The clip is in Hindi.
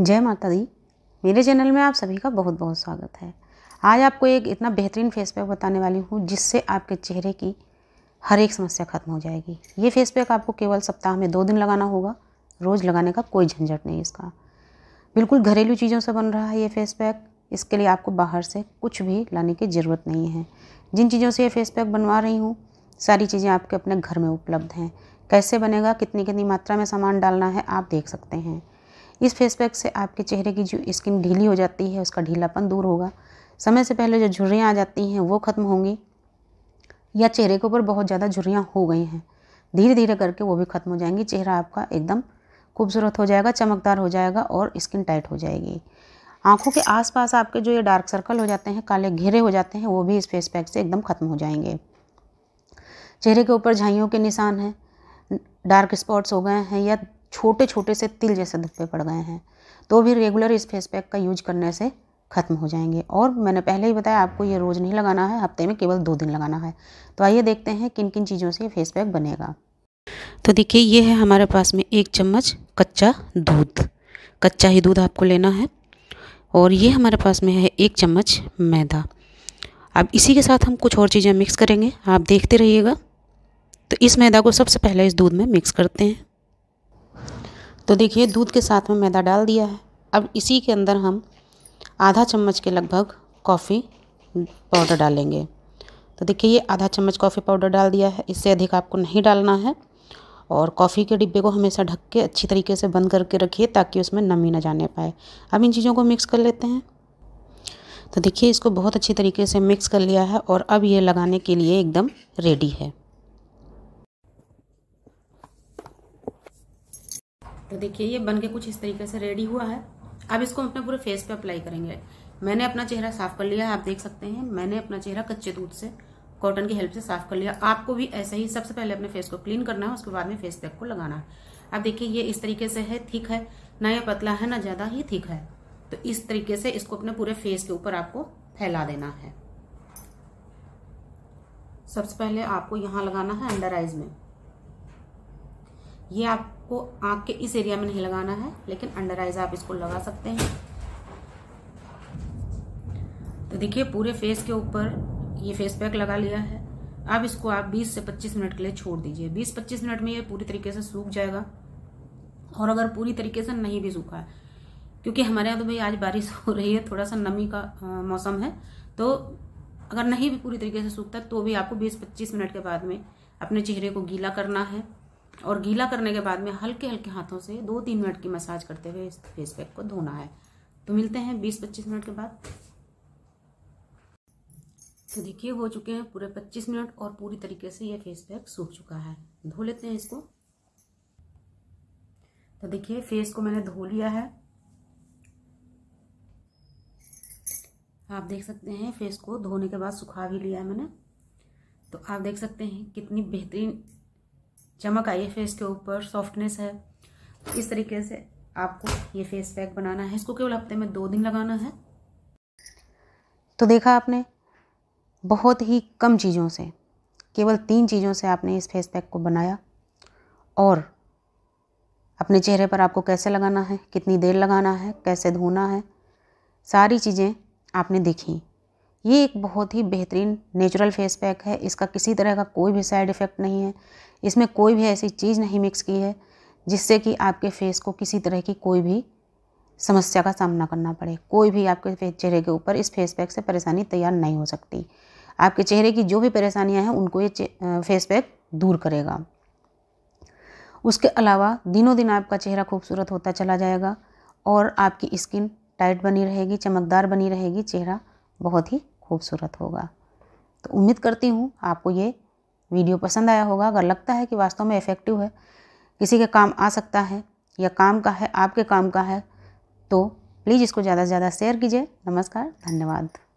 जय माता दी मेरे चैनल में आप सभी का बहुत बहुत स्वागत है आज आपको एक इतना बेहतरीन फेस पैक बताने वाली हूँ जिससे आपके चेहरे की हर एक समस्या खत्म हो जाएगी ये फेस पैक आपको केवल सप्ताह में दो दिन लगाना होगा रोज़ लगाने का कोई झंझट नहीं इसका बिल्कुल घरेलू चीज़ों से बन रहा है ये फेस पैक इसके लिए आपको बाहर से कुछ भी लाने की ज़रूरत नहीं है जिन चीज़ों से ये फेस पैक बनवा रही हूँ सारी चीज़ें आपके अपने घर में उपलब्ध हैं कैसे बनेगा कितनी कितनी मात्रा में सामान डालना है आप देख सकते हैं इस फेस पैक से आपके चेहरे की जो स्किन ढीली हो जाती है उसका ढीलापन दूर होगा समय से पहले जो झुर्रियाँ आ जाती हैं वो ख़त्म होंगी या चेहरे के ऊपर बहुत ज़्यादा झुर्रियाँ हो गई हैं धीरे धीरे करके वो भी ख़त्म हो जाएंगी चेहरा आपका एकदम खूबसूरत हो जाएगा चमकदार हो जाएगा और स्किन टाइट हो जाएगी आँखों के आसपास आपके जो ये डार्क सर्कल हो जाते हैं काले घेरे हो जाते हैं वो भी इस फेस पैक से एकदम ख़त्म हो जाएंगे चेहरे के ऊपर झाइयों के निशान हैं डार्क स्पॉट्स हो गए हैं या छोटे छोटे से तिल जैसे धब्बे पड़ गए हैं तो भी रेगुलर इस फेस पैक का यूज करने से ख़त्म हो जाएंगे और मैंने पहले ही बताया आपको ये रोज़ नहीं लगाना है हफ्ते में केवल दो दिन लगाना है तो आइए देखते हैं किन किन चीज़ों से ये फेस पैक बनेगा तो देखिए ये है हमारे पास में एक चम्मच कच्चा दूध कच्चा ही दूध आपको लेना है और ये हमारे पास में है एक चम्मच मैदा अब इसी के साथ हम कुछ और चीज़ें मिक्स करेंगे आप देखते रहिएगा तो इस मैदा को सबसे पहले इस दूध में मिक्स करते हैं तो देखिए दूध के साथ में मैदा डाल दिया है अब इसी के अंदर हम आधा चम्मच के लगभग कॉफ़ी पाउडर डालेंगे तो देखिए ये आधा चम्मच कॉफ़ी पाउडर डाल दिया है इससे अधिक आपको नहीं डालना है और कॉफ़ी के डिब्बे को हमेशा ढक के अच्छी तरीके से बंद करके रखिए ताकि उसमें नमी ना जाने पाए अब इन चीज़ों को मिक्स कर लेते हैं तो देखिए इसको बहुत अच्छी तरीके से मिक्स कर लिया है और अब ये लगाने के लिए एकदम रेडी है तो देखिए ये बन के कुछ इस तरीके से रेडी हुआ है अब इसको हम अपने पूरे फेस पे अप्लाई करेंगे मैंने अपना चेहरा साफ कर लिया आप देख सकते हैं मैंने अपना चेहरा कच्चे दूध से कॉटन की हेल्प से साफ कर लिया आपको भी ऐसे ही सबसे पहले अपने फेस को क्लीन करना है उसके बाद में फेस पैक को लगाना है अब देखिए ये इस तरीके से है थिक है ना ये पतला है ना ज़्यादा ही थिक है तो इस तरीके से इसको अपने पूरे फेस के ऊपर आपको फैला देना है सबसे पहले आपको यहाँ लगाना है अंडर आइज में ये आपको आंख के इस एरिया में नहीं लगाना है लेकिन अंडर आइज आप इसको लगा सकते हैं तो देखिए पूरे फेस के ऊपर ये फेस पैक लगा लिया है अब इसको आप 20 से 25 मिनट के लिए छोड़ दीजिए 20-25 मिनट में ये पूरी तरीके से सूख जाएगा और अगर पूरी तरीके से नहीं भी सूखा है क्योंकि हमारे यहाँ तो भाई आज बारिश हो रही है थोड़ा सा नमी का आ, मौसम है तो अगर नहीं भी पूरी तरीके से सूखता तो भी आपको 20-25 मिनट के बाद में अपने चेहरे को गीला करना है और गीला करने के बाद में हल्के हल्के हाथों से दो तीन मिनट की मसाज करते हुए इस फेस पैक को धोना है तो मिलते हैं बीस पच्चीस मिनट के बाद तो देखिए हो चुके हैं पूरे पच्चीस मिनट और पूरी तरीके से ये फेस पैक सूख चुका है धो लेते हैं इसको तो देखिए फेस को मैंने धो लिया है आप देख सकते हैं फेस को धोने के बाद सुखा भी लिया है मैंने तो आप देख सकते हैं कितनी बेहतरीन चमक आई है फेस के ऊपर सॉफ्टनेस है तो इस तरीके से आपको ये फेस पैक बनाना है इसको केवल हफ्ते में दो दिन लगाना है तो देखा आपने बहुत ही कम चीज़ों से केवल तीन चीज़ों से आपने इस फेस पैक को बनाया और अपने चेहरे पर आपको कैसे लगाना है कितनी देर लगाना है कैसे धोना है सारी चीज़ें आपने देखी ये एक बहुत ही बेहतरीन नेचुरल फेस पैक है इसका किसी तरह का कोई भी साइड इफ़ेक्ट नहीं है इसमें कोई भी ऐसी चीज़ नहीं मिक्स की है जिससे कि आपके फेस को किसी तरह की कोई भी समस्या का सामना करना पड़े कोई भी आपके चेहरे के ऊपर इस फेस पैक से परेशानी तैयार नहीं हो सकती आपके चेहरे की जो भी परेशानियाँ हैं उनको ये फेस पैक दूर करेगा उसके अलावा दिनों दिन आपका चेहरा खूबसूरत होता चला जाएगा और आपकी स्किन टाइट बनी रहेगी चमकदार बनी रहेगी चेहरा बहुत ही खूबसूरत होगा तो उम्मीद करती हूँ आपको ये वीडियो पसंद आया होगा अगर लगता है कि वास्तव में इफ़ेक्टिव है किसी के काम आ सकता है या काम का है आपके काम का है तो प्लीज़ इसको ज़्यादा से ज़्यादा शेयर कीजिए नमस्कार धन्यवाद